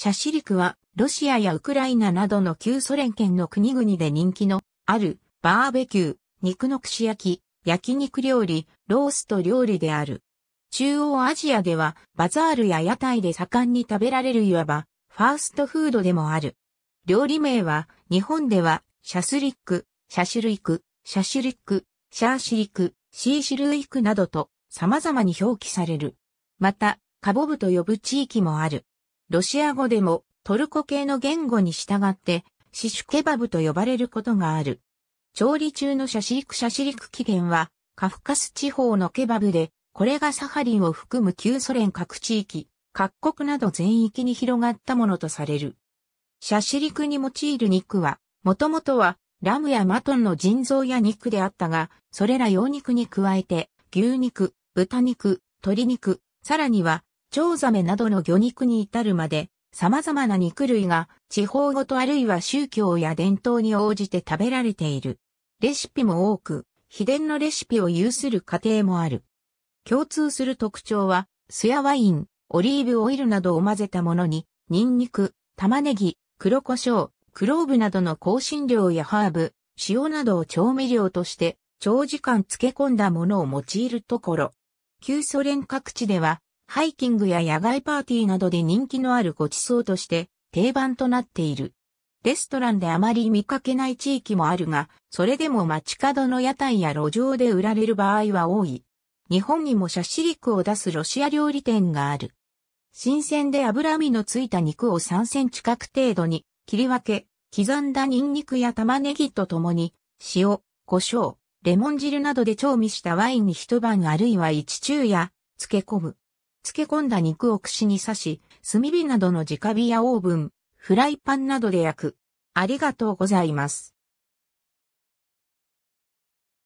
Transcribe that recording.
シャシリクは、ロシアやウクライナなどの旧ソ連圏の国々で人気のある、バーベキュー、肉の串焼き、焼肉料理、ロースト料理である。中央アジアでは、バザールや屋台で盛んに食べられるいわば、ファーストフードでもある。料理名は、日本では、シャスリック、シャシュルイク、シャシュリック、シャーシリク、シーシルイクなどと様々に表記される。また、カボブと呼ぶ地域もある。ロシア語でもトルコ系の言語に従ってシシュケバブと呼ばれることがある。調理中のシャシリクシャシリク起源はカフカス地方のケバブで、これがサハリンを含む旧ソ連各地域、各国など全域に広がったものとされる。シャシリクに用いる肉は、もともとはラムやマトンの腎臓や肉であったが、それら羊肉に加えて、牛肉、豚肉、鶏肉、さらには蝶ザメなどの魚肉に至るまで、様々な肉類が地方ごとあるいは宗教や伝統に応じて食べられている。レシピも多く、秘伝のレシピを有する家庭もある。共通する特徴は、酢やワイン、オリーブオイルなどを混ぜたものに、ニンニク、玉ねぎ、黒胡椒、クローブなどの香辛料やハーブ、塩などを調味料として長時間漬け込んだものを用いるところ。旧ソ連各地ではハイキングや野外パーティーなどで人気のあるご馳走として定番となっている。レストランであまり見かけない地域もあるが、それでも街角の屋台や路上で売られる場合は多い。日本にもシャシリクを出すロシア料理店がある。新鮮で脂身のついた肉を3センチ角程度に切り分け、刻んだニンニクや玉ねぎとともに、塩、胡椒、レモン汁などで調味したワインに一晩あるいは一昼夜、漬け込む。漬け込んだ肉を串に刺し、炭火などの直火やオーブン、フライパンなどで焼く。ありがとうございます。